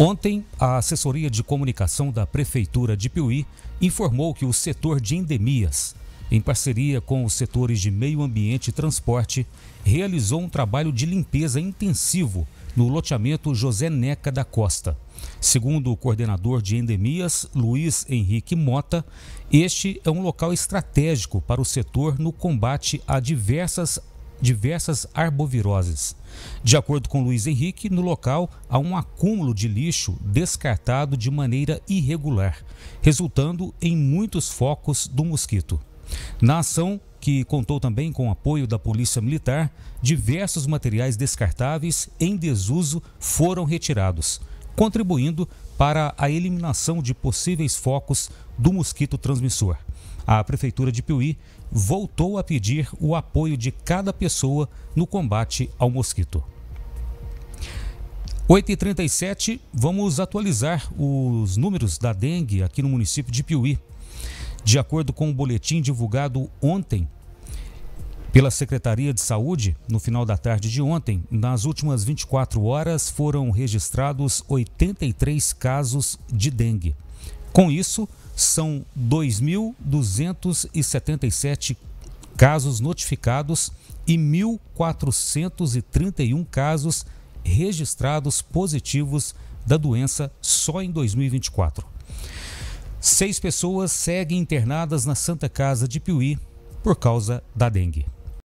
Ontem, a assessoria de comunicação da Prefeitura de Piuí informou que o setor de endemias, em parceria com os setores de meio ambiente e transporte, realizou um trabalho de limpeza intensivo no loteamento José Neca da Costa. Segundo o coordenador de endemias, Luiz Henrique Mota, este é um local estratégico para o setor no combate a diversas diversas arboviroses. De acordo com Luiz Henrique, no local há um acúmulo de lixo descartado de maneira irregular, resultando em muitos focos do mosquito. Na ação, que contou também com o apoio da Polícia Militar, diversos materiais descartáveis em desuso foram retirados, contribuindo para a eliminação de possíveis focos do mosquito transmissor a Prefeitura de Piuí voltou a pedir o apoio de cada pessoa no combate ao mosquito. 8h37, vamos atualizar os números da dengue aqui no município de Piuí. De acordo com o boletim divulgado ontem pela Secretaria de Saúde, no final da tarde de ontem, nas últimas 24 horas foram registrados 83 casos de dengue. Com isso, são 2.277 casos notificados e 1.431 casos registrados positivos da doença só em 2024. Seis pessoas seguem internadas na Santa Casa de Piuí por causa da dengue.